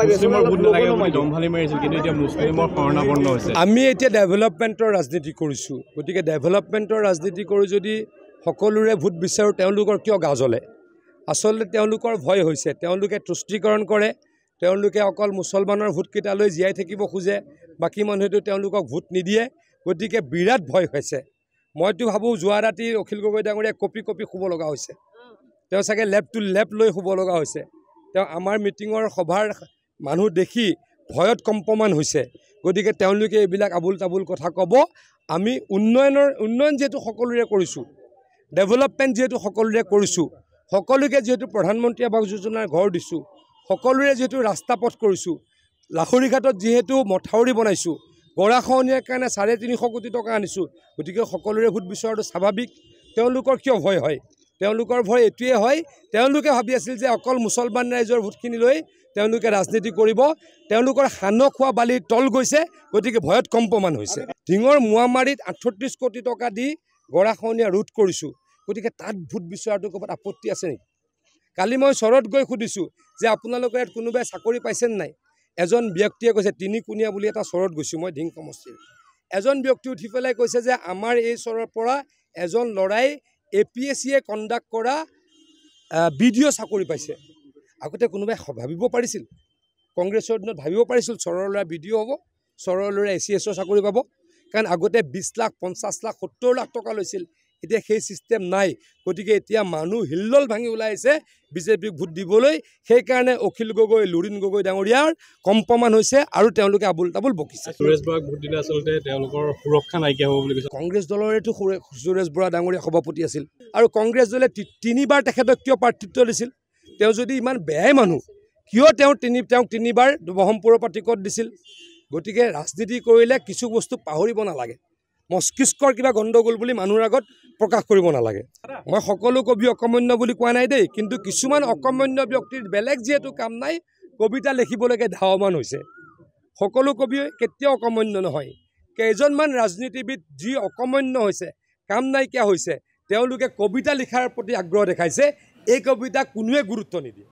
আমি এতিয়া ডেভেলপমেণ্টৰ ৰাজনীতি কৰিছোঁ গতিকে ডেভেলপমেণ্টৰ ৰাজনীতি কৰি যদি সকলোৰে ভোট বিচাৰোঁ তেওঁলোকৰ কিয় গাজলে আচলতে তেওঁলোকৰ ভয় হৈছে তেওঁলোকে তুষ্টিকৰণ কৰে তেওঁলোকে অকল মুছলমানৰ ভোটকেইটালৈ জীয়াই থাকিব খোজে বাকী মানুহেতো তেওঁলোকক ভোট নিদিয়ে গতিকে বিৰাট ভয় হৈছে মইতো ভাবোঁ যোৱা ৰাতি অখিল গগৈ ডাঙৰীয়া কপি কপি শুব লগা হৈছে তেওঁ চাগে লেপ টু লেপ লৈ শুব লগা হৈছে তেওঁ আমাৰ মিটিঙৰ সভাৰ মানুহ দেখি ভয়ত কম্পমান হৈছে গতিকে তেওঁলোকে এইবিলাক আবোল তাবোল কথা ক'ব আমি উন্নয়নৰ উন্নয়ন যিহেতু সকলোৰে কৰিছোঁ ডেভেলপমেণ্ট যিহেতু সকলোৰে কৰিছোঁ সকলোকে যিহেতু প্ৰধানমন্ত্ৰী আৱাস যোজনাৰ ঘৰ দিছোঁ সকলোৰে যিহেতু ৰাস্তা পথ কৰিছোঁ ঘাটত যিহেতু মথাউৰি বনাইছোঁ গৰা খহনীয়াৰ কাৰণে চাৰে তিনিশ কোটি টকা আনিছোঁ গতিকে সকলোৰে সুদ বিচৰাটো স্বাভাৱিক তেওঁলোকৰ কিয় ভয় হয় তেওঁলোকৰ ভয় এইটোৱে হয় তেওঁলোকে ভাবি আছিল যে অকল মুছলমান ৰাইজৰ ভোটখিনি লৈ তেওঁলোকে ৰাজনীতি কৰিব তেওঁলোকৰ সানক খোৱা বালি তল গৈছে গতিকে ভয়ত কম্পমান হৈছে ডিঙৰ মোৱামাৰীত আঠত্ৰিছ কোটি টকা দি গৰাখহনীয়া ৰোধ কৰিছোঁ গতিকে তাত ভোট বিচৰাটো ক'ৰবাত আপত্তি আছে নেকি কালি মই চৰত গৈ সুধিছোঁ যে আপোনালোকৰ ইয়াত কোনোবাই চাকৰি পাইছেনে নাই এজন ব্যক্তিয়ে কৈছে তিনিকোণীয়া বুলি এটা চৰত গৈছোঁ মই ঢিং সমষ্টিৰ এজন ব্যক্তি উঠি পেলাই কৈছে যে আমাৰ এই চৰৰ পৰা এজন ল'ৰাই A P S C conduct কৰা বি ডি অ' চাকৰি পাইছে আগতে কোনোবাই ভাবিব পাৰিছিল কংগ্ৰেছৰ দিনত ভাবিব পাৰিছিল চৰৰ ল'ৰা বি ডি অ' হ'ব চৰৰ ল'ৰা এ চি এছৰ চাকৰি পাব কাৰণ আগতে বিছ লাখ পঞ্চাছ লাখ সত্তৰ লাখ টকা লৈছিল এতিয়া সেই ছিষ্টেম নাই গতিকে এতিয়া মানুহ হিল্লল ভাঙি ওলাইছে বিজেপিক ভোট দিবলৈ সেইকাৰণে অখিল গগৈ লুৰিণ গগৈ ডাঙৰীয়াৰ কম্প্ৰমাণ হৈছে আৰু তেওঁলোকে আবোল তাবোল বকিছে সুৰেশ বৰাক ভোট দিলে আচলতে তেওঁলোকৰ সুৰক্ষা নাইকিয়া হ'ব বুলি কৈছে কংগ্ৰেছ দলৰেতো সুৰেশ বৰা ডাঙৰীয়া সভাপতি আছিল আৰু কংগ্ৰেছ দলে তিনিবাৰ তেখেতক কিয় প্ৰাৰ্থিত্ব দিছিল তেওঁ যদি ইমান বেয়াই মানুহ কিয় তেওঁ তিনি তেওঁক তিনিবাৰ ব্ৰহ্মপুৰৰ পৰা টিকট দিছিল গতিকে ৰাজনীতি কৰিলে কিছু বস্তু পাহৰিব নালাগে মস্তিষ্কৰ কিবা গণ্ডগোল বুলি মানুহৰ আগত প্ৰকাশ কৰিব নালাগে মই সকলো কবি অকমন্য বুলি কোৱা নাই দেই কিন্তু কিছুমান অকমন্য ব্যক্তিৰ বেলেগ যিহেতু কাম নাই কবিতা লিখিবলৈকে ধাৱমান হৈছে সকলো কবি কেতিয়াও অকমন্য নহয় কেইজনমান ৰাজনীতিবিদ যি অকমন্য হৈছে কাম নাইকিয়া হৈছে তেওঁলোকে কবিতা লিখাৰ প্ৰতি আগ্ৰহ দেখাইছে এই কবিতাক কোনোৱে গুৰুত্ব নিদিয়ে